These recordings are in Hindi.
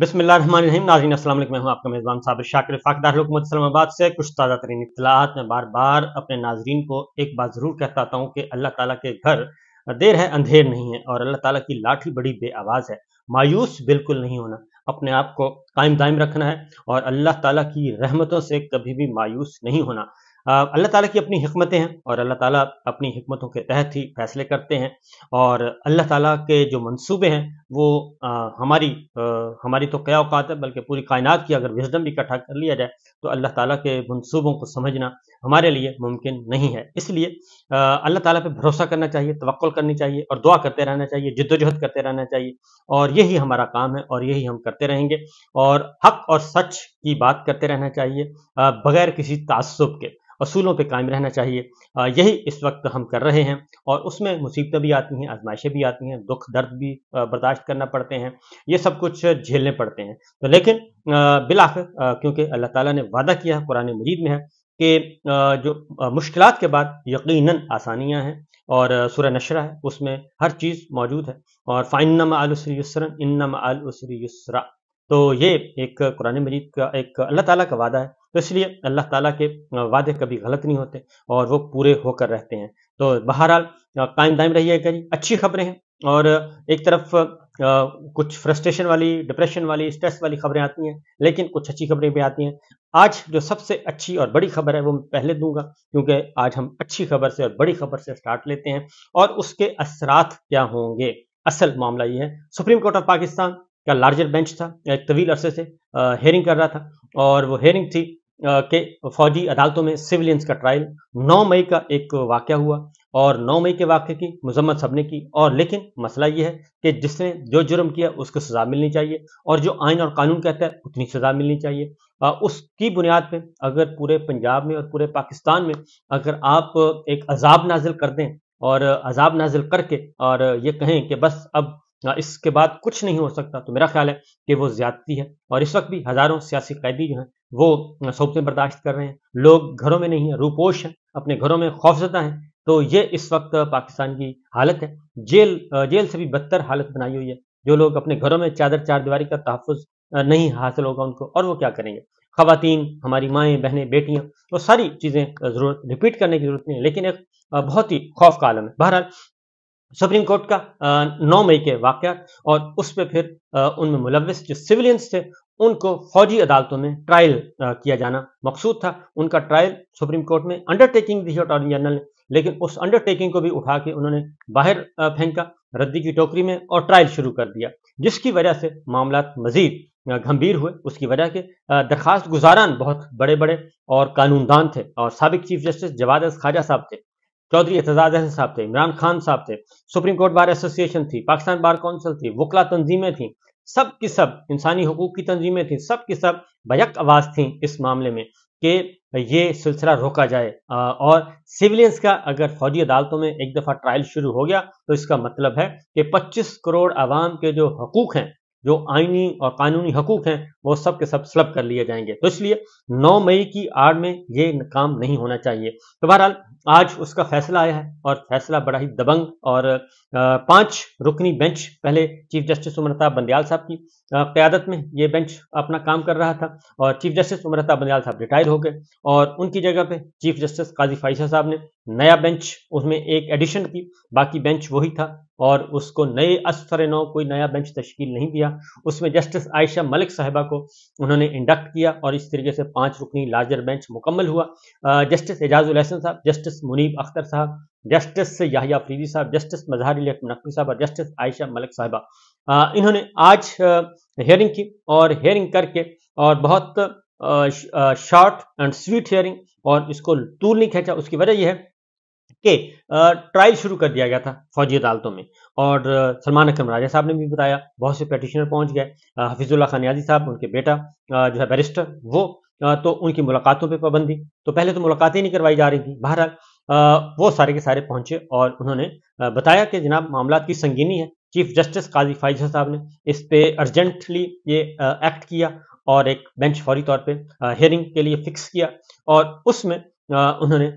बसमिल नाजीन असल मैं हूँ आपका मेज़बान साबिर शाकिर फ़ाकदार हुकूमत इस्लामाबाद से कुछ ताज़ा तरीन इतलाहत मैं बार बार अपने नाजरीन को एक बात ज़रूर कहता हूँ कि अल्लाह ताला के घर देर है अंधेर नहीं है और अल्लाह ताला की लाठी बड़ी आवाज़ है मायूस बिल्कुल नहीं होना अपने आप को कायम दायम रखना है और अल्लाह ताला की रहमतों से कभी भी मायूस नहीं होना अल्लाह ताला की अपनी हमतें हैं और अल्लाह ताला अपनी हमतों के तहत ही फैसले करते हैं और अल्लाह ताला के जो मंसूबे हैं वो हमारी हमारी तो क्या औकात है बल्कि पूरी कायनात की अगर विजडम इकट्ठा कर लिया जाए तो अल्लाह ताला के मंसूबों को समझना हमारे लिए मुमकिन नहीं है इसलिए अल्लाह ताला पे भरोसा करना चाहिए तवक्ल करनी चाहिए और दुआ करते रहना चाहिए जद्दोजहद करते रहना चाहिए और यही हमारा काम है और यही हम करते रहेंगे और हक और सच की बात करते रहना चाहिए बगैर किसी तसब के असूलों पे कायम रहना चाहिए यही इस वक्त हम कर रहे हैं और उसमें मुसीबतें भी आती हैं आजमाइशें भी आती हैं दुख दर्द भी बर्दाश्त करना पड़ते हैं ये सब कुछ झेलने पड़ते हैं तो लेकिन बिलाखिर क्योंकि अल्लाह ताला ने वादा किया है कुरान मजीद में है कि जो मुश्किल के बाद यकीन आसानियाँ हैं और सुर नशरा है उसमें हर चीज़ मौजूद है और फ़ाइनम आलसरी यसरन इन्नम आलसरी यसरा तो ये एक कुरान मजीद का एक अल्लाह ताला का वादा है तो इसलिए अल्लाह ताला के वादे कभी गलत नहीं होते और वो पूरे होकर रहते हैं तो बहरहाल कायम दायम रहिएगा जी अच्छी खबरें हैं और एक तरफ कुछ फ्रस्ट्रेशन वाली डिप्रेशन वाली स्ट्रेस वाली खबरें आती हैं लेकिन कुछ अच्छी खबरें भी आती हैं आज जो सबसे अच्छी और बड़ी खबर है वो मैं पहले दूंगा क्योंकि आज हम अच्छी खबर से और बड़ी खबर से स्टार्ट लेते हैं और उसके असरात क्या होंगे असल मामला ये है सुप्रीम कोर्ट ऑफ पाकिस्तान का लार्जर बेंच था एक तवील अरसे से हेयरिंग कर रहा था और वो हेयरिंग थी के फौजी अदालतों में सिविलियंस का ट्रायल 9 मई का एक वाक्य हुआ और 9 मई के वाक्य की मजम्मत सबने की और लेकिन मसला यह है कि जिसने जो जुर्म किया उसको सजा मिलनी चाहिए और जो आइन और कानून कहता है उतनी सजा मिलनी चाहिए उसकी बुनियाद पे अगर पूरे पंजाब में और पूरे पाकिस्तान में अगर आप एक अजाब नाजिल कर दें और अजाब नाजिल करके और ये कहें कि बस अब इसके बाद कुछ नहीं हो सकता तो मेरा ख्याल है कि वो ज्यादती है और इस वक्त भी हजारों सियासी कैदी जो हैं वो सोबतें बर्दाश्त कर रहे हैं लोग घरों में नहीं है रूपोश हैं अपने घरों में खौफजदा हैं तो ये इस वक्त पाकिस्तान की हालत है जेल जेल से भी बदतर हालत बनाई हुई है जो लोग अपने घरों में चादर चार दीवारी का तहफ़ नहीं हासिल होगा उनको और वो क्या करेंगे खातन हमारी माएँ बहनें बेटियाँ वो सारी चीज़ें ज़रूरत रिपीट करने की जरूरत नहीं है लेकिन एक बहुत ही खौफ का आलम है बहरहाल सुप्रीम कोर्ट का नौ मई के वाक़ और उस पर फिर उनमें मुलविस जो सिविलियंस थे उनको फौजी अदालतों में ट्रायल किया जाना मकसूद था उनका ट्रायल सुप्रीम कोर्ट में अंडरटेकिंग दी है अटॉर्नी जनरल ने लेकिन उस अंडरटेकिंग को भी उठा के उन्होंने बाहर फेंका रद्दी की टोकरी में और ट्रायल शुरू कर दिया जिसकी वजह से मामला मजीद गंभीर हुए उसकी वजह के दरखास्त गुजारान बहुत बड़े बड़े और कानूनदान थे और सबक चीफ जस्टिस जवाद खाजा साहब थे चौधरी एतजाज अहसन साहब थे इमरान खान साहब थे सुप्रीम कोर्ट बार एसोसिएशन थी पाकिस्तान बार काउंसिल थी वकला तंजीमें थी सब की सब इंसानी हकूक की तंजीमें थी सब की सब भयक आवाज़ थी इस मामले में कि ये सिलसिला रोका जाए और सिविलियंस का अगर फौजी अदालतों में एक दफ़ा ट्रायल शुरू हो गया तो इसका मतलब है कि 25 करोड़ आवाम के जो हकूक हैं जो आईनी और कानूनी हकूक हैं वो सब के सब स्लब कर लिए जाएंगे तो इसलिए 9 मई की आड़ में ये काम नहीं होना चाहिए तो बहरहाल आज उसका फैसला आया है और फैसला बड़ा ही दबंग और पांच रुकनी बेंच पहले चीफ जस्टिस उम्रताब बंदयाल साहब की क्यादत में ये बेंच अपना काम कर रहा था और चीफ जस्टिस उम्रताब बंदयाल साहब रिटायर हो गए और उनकी जगह पे चीफ जस्टिस काजी फाइसा साहब ने नया बेंच उसमें एक एडिशन की बाकी बेंच वही था और उसको नए अस्तर नौ कोई नया बेंच तश्कील नहीं दिया उसमें जस्टिस आयशा मलिक साहिबा को उन्होंने इंडक्ट किया और इस तरीके से पांच रुकनी लार्जर बेंच मुकम्मल हुआ जस्टिस एजाज उलहसन साहब जस्टिस मुनीब अख्तर साहब जस्टिस याहिया फ्रीजी साहब जस्टिस मजहार नकवी साहब और जस्टिस आयशा मलिक साहिबा इन्होंने आज हेयरिंग की और हेयरिंग करके और बहुत शॉर्ट एंड स्वीट हेयरिंग और इसको तूल नहीं खींचा उसकी वजह यह है के ट्रायल शुरू कर दिया गया था फौजी अदालतों में और सलमान अकरम राजा साहब ने भी बताया बहुत से पटिशनर पहुंच गए हफीजुल्ला खान नियाजी साहब उनके बेटा जो है बैरिस्टर वो तो उनकी मुलाकातों पे पाबंदी तो पहले तो मुलाकातें नहीं करवाई जा रही थी बहरहाल वो सारे के सारे पहुंचे और उन्होंने बताया कि जनाब मामला की संगीनी है चीफ जस्टिस काजी फाइजर साहब ने इस पर अर्जेंटली ये एक्ट किया और एक बेंच फौरी तौर पे हियरिंग के लिए फिक्स किया और उसमें उन्होंने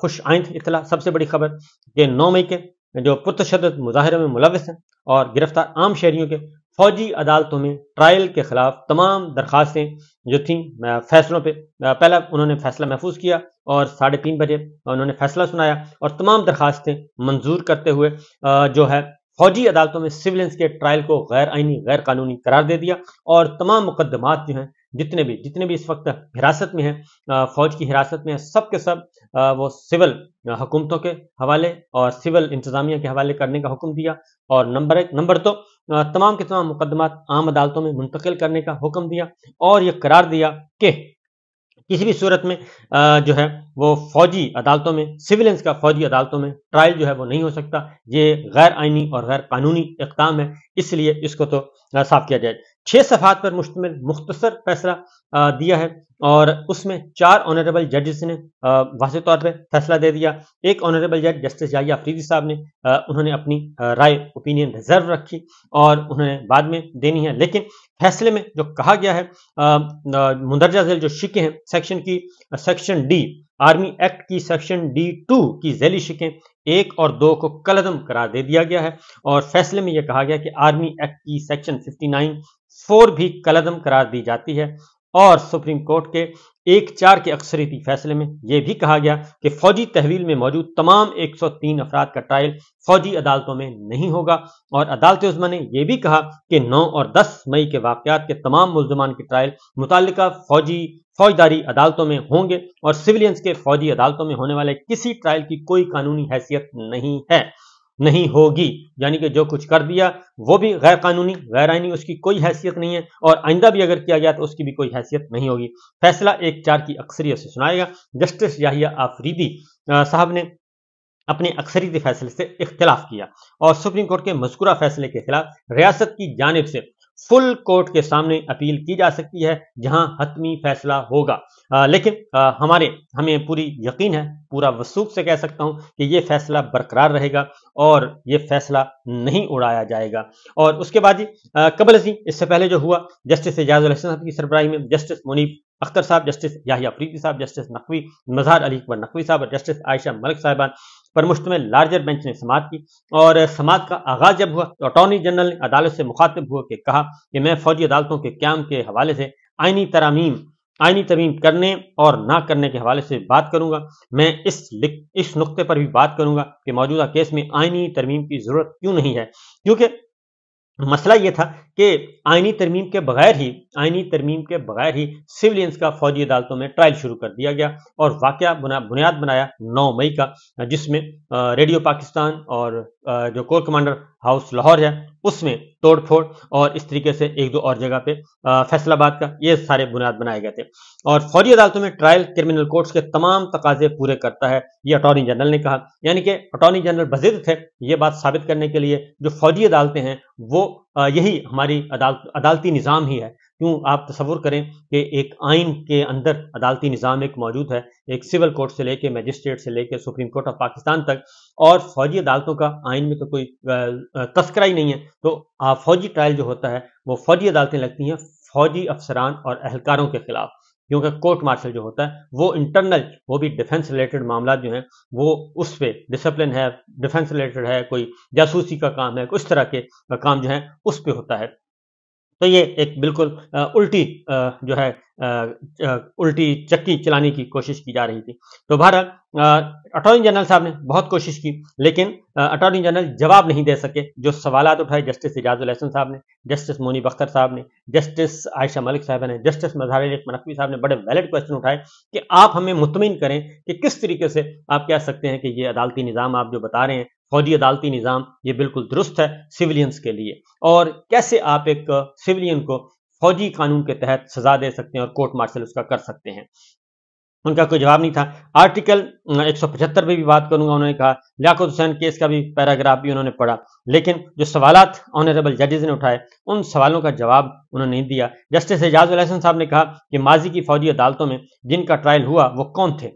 खुश आइंद इतला सबसे बड़ी खबर कि नौ मई के जो पुरतशद मुजाहरे में मुलविस हैं और गिरफ्तार आम शहरीों के फौजी अदालतों में ट्रायल के खिलाफ तमाम दरखास्तें जो थी फैसलों पे पहला उन्होंने फैसला महफूज किया और साढ़े तीन बजे उन्होंने फैसला सुनाया और तमाम दरखास्तें मंजूर करते हुए जो है फौजी अदालतों में सिविलेंस के ट्रायल को गैर आइनी गैर कानूनी करार दे दिया और तमाम मुकदमात जो हैं जितने भी जितने भी इस वक्त हिरासत में हैं फौज की हिरासत में है सब के सब वो सिविल हुकूमतों के हवाले और सिविल इंतजामिया के हवाले करने का हुक्म दिया और नंबर एक नंबर तो तमाम के तमाम मुकदमात आम अदालतों में मुंतकिल करने का हुक्म दिया और ये करार दिया कि किसी भी सूरत में जो है वो फौजी अदालतों में सिविलियंस का फौजी अदालतों में ट्रायल जो है वो नहीं हो सकता ये गैर आइनी और गैर कानूनी इकदाम है इसलिए इसको तो साफ किया जाए छह सफात पर मुश्तमिल मुख्तसर फैसला दिया है और उसमें चार ऑनरेबल जजेस ने वाज तौर पर फैसला दे दिया एक ऑनरेबल जज जस्टिस जाहिया अफरीदी साहब ने उन्होंने अपनी राय ओपिनियन रिजर्व रखी और उन्होंने बाद में देनी है लेकिन फैसले में जो कहा गया है मुंदरजा जेल जो शिके हैं सेक्शन की सेक्शन डी आर्मी एक्ट की सेक्शन डी टू की जैली शिकें एक और दो को कलदम करार दे दिया गया है और फैसले में यह कहा गया कि आर्मी एक्ट की सेक्शन 59 फोर भी कलदम करार दी जाती है और सुप्रीम कोर्ट के एक चार के अक्सरीती फैसले में यह भी कहा गया कि फौजी तहवील में मौजूद तमाम 103 अफराद का ट्रायल फौजी अदालतों में नहीं होगा और अदालत उजमा ने यह भी कहा कि 9 और 10 मई के वाकत के तमाम मुलजमान के ट्रायल मुतल फौजी फौजदारी अदालतों में होंगे और सिविलियंस के फौजी अदालतों में होने वाले किसी ट्रायल की कोई कानूनी हैसियत नहीं है नहीं होगी यानी कि जो कुछ कर दिया वो भी गैर कानूनी गैर आइनी उसकी कोई हैसियत नहीं है और आइंदा भी अगर किया गया तो उसकी भी कोई हैसियत नहीं होगी फैसला एक चार की अक्सरियत से सुनाएगा जस्टिस याहिया आफरीदी साहब ने अपने अक्सरीती फैसले से इख्तलाफ किया और सुप्रीम कोर्ट के मस्कुरा फैसले के खिलाफ रियासत की जानब से फुल कोर्ट के सामने अपील की जा सकती है जहां हतमी फैसला होगा आ, लेकिन आ, हमारे हमें पूरी यकीन है पूरा वसूख से कह सकता हूं कि ये फैसला बरकरार रहेगा और ये फैसला नहीं उड़ाया जाएगा और उसके बाद ही कबल अजी इससे पहले जो हुआ जस्टिस एजाज साहब की सरबराही में जस्टिस मुनीब अख्तर साहब जस्टिस याहिया फरीदी साहब जस्टिस नकवी मजहार अली अकबर नकवी साहब और जस्टिस आयशा मलिक साहबान पर में लार्जर बेंच ने समात की और समात का आगाज जब हुआ तो अटॉर्नी जनरल ने अदालत से मुखातिब हुआ कि कहा कि मैं फौजी अदालतों के क्याम के हवाले से आइनी तरामीम आइनी तरमीम करने और ना करने के हवाले से बात करूंगा मैं इस इस नुकते पर भी बात करूंगा कि मौजूदा केस में आइनी तरमीम की ज़रूरत क्यों नहीं है क्योंकि मसला ये था कि आइनी तरमीम के बगैर ही आइनी तरमीम के बगैर ही सिविलियंस का फौजी अदालतों में ट्रायल शुरू कर दिया गया और वाक्य बुना, बुनियाद बनाया 9 मई का जिसमें रेडियो पाकिस्तान और जो कोर कमांडर हाउस लाहौर है उसमें तोड़फोड़ और इस तरीके से एक दो और जगह पे फैसलाबाद का ये सारे बुनियाद बनाए गए थे और फौरी अदालतों में ट्रायल क्रिमिनल कोर्ट्स के तमाम तकाजे पूरे करता है ये अटॉर्नी जनरल ने कहा यानी कि अटॉर्नी जनरल बजिद थे ये बात साबित करने के लिए जो फौजी अदालतें हैं वो यही हमारी अदालत अदालती निज़ाम ही है क्यों आप तस्वुर करें कि एक आइन के अंदर अदालती निज़ाम एक मौजूद है एक सिविल कोर्ट से लेके मजिस्ट्रेट से लेके सुप्रीम कोर्ट ऑफ पाकिस्तान तक और फौजी अदालतों का आइन में तो कोई तस्करा ही नहीं है तो फौजी ट्रायल जो होता है वो फौजी अदालतें लगती हैं फौजी अफसरान और अहलकारों के खिलाफ क्योंकि कोर्ट मार्शल जो होता है वो इंटरनल वो भी डिफेंस रिलेटेड मामला जो हैं वो उस पर डिसिप्लिन है डिफेंस रिलेटेड है कोई जासूसी का काम है उस तरह के काम जो है उस पर होता है तो ये एक बिल्कुल उल्टी जो है उल्टी चक्की चलाने की कोशिश की जा रही थी तो भारत अटॉर्नी जनरल साहब ने बहुत कोशिश की लेकिन अटॉर्नी जनरल जवाब नहीं दे सके जो सवाल उठाए जस्टिस एजाजुल हसन साहब ने जस्टिस मोनी बख्तर साहब ने जस्टिस आयशा मलिक साहब ने जस्टिस मजहार मनकवी साहब ने बड़े वैलिड क्वेश्चन उठाए कि आप हमें मुतमिन करें कि किस तरीके से आप कह सकते हैं कि ये अदालती निज़ाम आप जो बता रहे हैं फौजी अदालती निज़ाम ये बिल्कुल दुरुस्त है सिविलियंस के लिए और कैसे आप एक सिविलियन को फौजी कानून के तहत सजा दे सकते हैं और कोर्ट मार्शल उसका कर सकते हैं उनका कोई जवाब नहीं था आर्टिकल 175 पे भी बात करूंगा उन्होंने कहा लियाकत हुसैन केस का भी पैराग्राफ भी उन्होंने पढ़ा लेकिन जो सवालत ऑनरेबल जजेज ने उठाए उन सवालों का जवाब उन्होंने नहीं दिया जस्टिस एजाज उलहसन साहब ने कहा कि माजी की फौजी अदालतों में जिनका ट्रायल हुआ वो कौन थे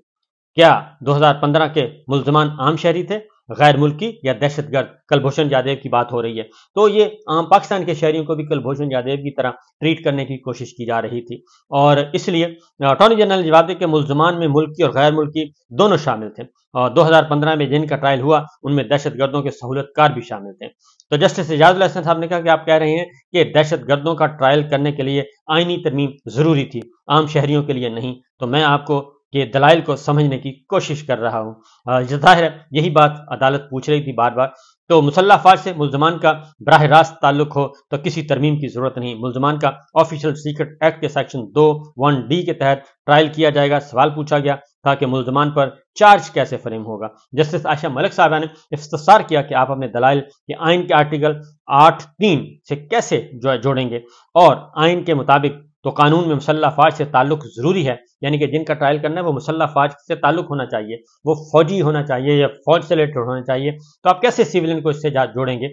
क्या 2015 के मुलजमान आम शहरी थे गैर मुल्की या दहशत गर्द कलभूषण यादव की बात हो रही है तो ये आम पाकिस्तान के शहरियों को भी कलभूषण यादव की तरह ट्रीट करने की कोशिश की जा रही थी और इसलिए अटॉर्नी जनरल ने जवाब दिया कि मुलजमान में मुल्की और गैर मुल्की दोनों शामिल थे और 2015 में जिनका ट्रायल हुआ उनमें दहशत गर्दों के सहूलतकार भी शामिल थे तो जस्टिस एजाज हसन साहब ने कहा कि आप कह रहे हैं कि दहशत गर्दों का ट्रायल करने के लिए आइनी तरमीम ज़रूरी थी आम शहरियों के लिए नहीं तो मैं आपको के दलाइल को समझने की कोशिश कर रहा हूँ जाहिर यही बात अदालत पूछ रही थी बार बार तो मुसल्ला फाज से मुलजमान का बरह रास्त ताल्लुक हो तो किसी तरमीम की जरूरत नहीं मुलजमान का ऑफिशियल सीक्रेट एक्ट के सेक्शन दो वन डी के तहत ट्रायल किया जाएगा सवाल पूछा गया था कि मुलजमान पर चार्ज कैसे फ्रेम होगा जस्टिस आशा मलिक साहब ने इफ्तार किया कि आप अपने दलाइल के आइन के आर्टिकल आठ तीन से कैसे जो जोड़ेंगे और आइन के मुताबिक तो कानून में मुसल्ह फाज से ताल्लुक ज़रूरी है यानी कि जिनका ट्रायल करना है वो मुसल्ला फाज से ताल्लुक होना चाहिए वो फौजी होना चाहिए या फौज से रिलेटेड होना चाहिए तो आप कैसे सिविलियन को इससे जोड़ेंगे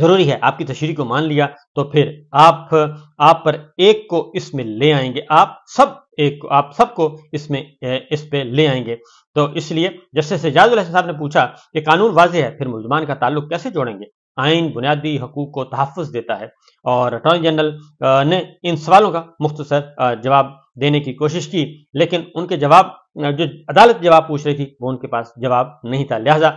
ज़रूरी है आपकी तशरी को मान लिया तो फिर आप आप पर एक को इसमें ले आएंगे आप सब एक आप सबको इसमें इस पे ले आएंगे तो इसलिए जस्टिस एजाजुल साहब ने पूछा कि कानून वाजे है फिर मुलजमान का ताल्लुक कैसे जोड़ेंगे आइन बुनियादी हकूक को तहफ़ देता है और अटॉर्नी जनरल ने इन सवालों का मुख्तसर जवाब देने की कोशिश की लेकिन उनके जवाब जो अदालत जवाब पूछ रही थी वो उनके पास जवाब नहीं था लिहाजा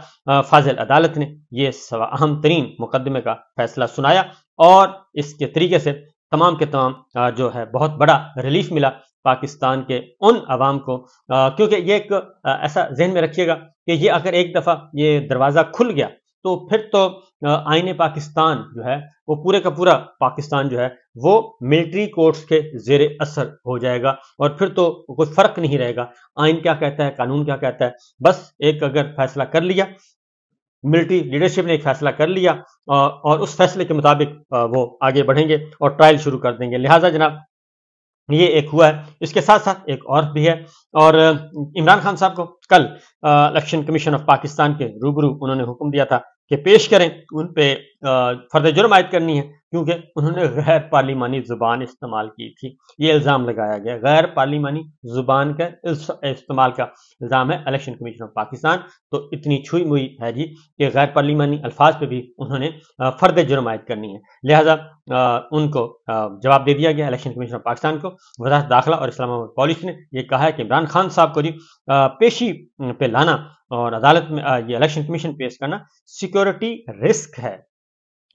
फाजिल अदालत ने यह अहम तरीन मुकदमे का फैसला सुनाया और इसके तरीके से तमाम के तमाम जो है बहुत बड़ा रिलीफ मिला पाकिस्तान के उन आवाम को क्योंकि ये एक ऐसा जहन में रखिएगा कि ये अगर एक दफ़ा ये दरवाज़ा खुल गया तो फिर तो आईने पाकिस्तान जो है वो पूरे का पूरा पाकिस्तान जो है वो मिलिट्री कोर्ट्स के जेर असर हो जाएगा और फिर तो कोई फर्क नहीं रहेगा आइन क्या कहता है कानून क्या कहता है बस एक अगर फैसला कर लिया मिलिट्री लीडरशिप ने एक फैसला कर लिया और उस फैसले के मुताबिक वो आगे बढ़ेंगे और ट्रायल शुरू कर देंगे लिहाजा जनाब ये एक हुआ है इसके साथ साथ एक और भी है और इमरान खान साहब को कल इलेक्शन कमीशन ऑफ पाकिस्तान के रूबरू उन्होंने हुक्म दिया था कि पेश करें उन पर फर्द जुर्म आयद करनी है क्योंकि उन्होंने गैर पार्लिमानी जुबान इस्तेमाल की थी ये इल्ज़ाम लगाया गया गैर पार्लिमानी जुबान का इस्तेमाल का इल्ज़ाम है इलेक्शन कमीशन ऑफ पाकिस्तान तो इतनी छुई मुई है जी कि गैर पार्लिमानी अल्फाज पर भी उन्होंने फर्द जुर्म आयद करनी है लिहाजा उनको जवाब दे दिया गया इलेक्शन कमीशन ऑफ पाकिस्तान को वजह दाखिला और इस्लामाबाद पॉलिस ने यह कहा है कि इमरान खान साहब को जी पेशी पे लाना और अदालत में ये इलेक्शन कमीशन पेश करना सिक्योरिटी रिस्क है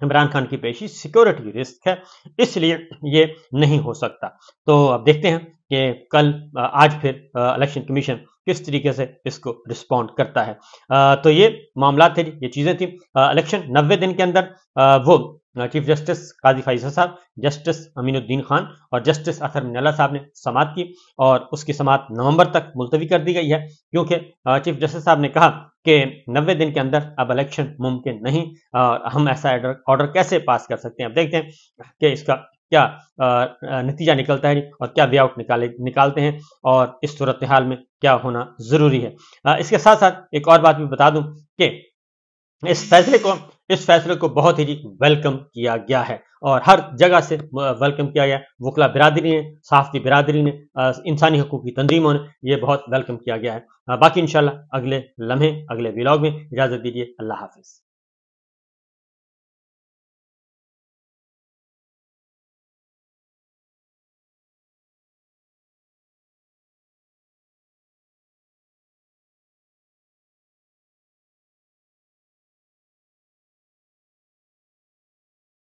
इमरान खान की पेशी सिक्योरिटी रिस्क है इसलिए ये नहीं हो सकता तो अब देखते हैं कि कल आज फिर इलेक्शन कमीशन किस तरीके से इसको रिस्पॉन्ड करता है आ, तो ये मामला थे ये चीज़ें थी इलेक्शन नब्बे दिन के अंदर आ, वो चीफ जस्टिस काजी फाइजा साहब जस्टिस अमीनुद्दीन खान और जस्टिस अथर मिनला साहब ने समाप्त की और उसकी समाप्त नवंबर तक मुलतवी कर दी गई है क्योंकि चीफ जस्टिस साहब ने कहा कि 90 दिन के अंदर अब इलेक्शन मुमकिन नहीं और हम ऐसा ऑर्डर कैसे पास कर सकते हैं अब देखते हैं कि इसका क्या नतीजा निकलता है और क्या वे आउट निकाले निकालते हैं और इस सूरत हाल में क्या होना जरूरी है इसके साथ साथ एक और बात भी बता दूं कि इस फैसले को इस फैसले को बहुत ही वेलकम किया गया है और हर जगह से वेलकम किया गया वकला बिरादरी ने सहाफ़ती बिरादरी ने इंसानी हकूक की तंजीमों ने यह बहुत वेलकम किया गया है बाकी इंशाल्लाह अगले लम्हे अगले व्लॉग में इजाज़त दीजिए अल्लाह हाफिज़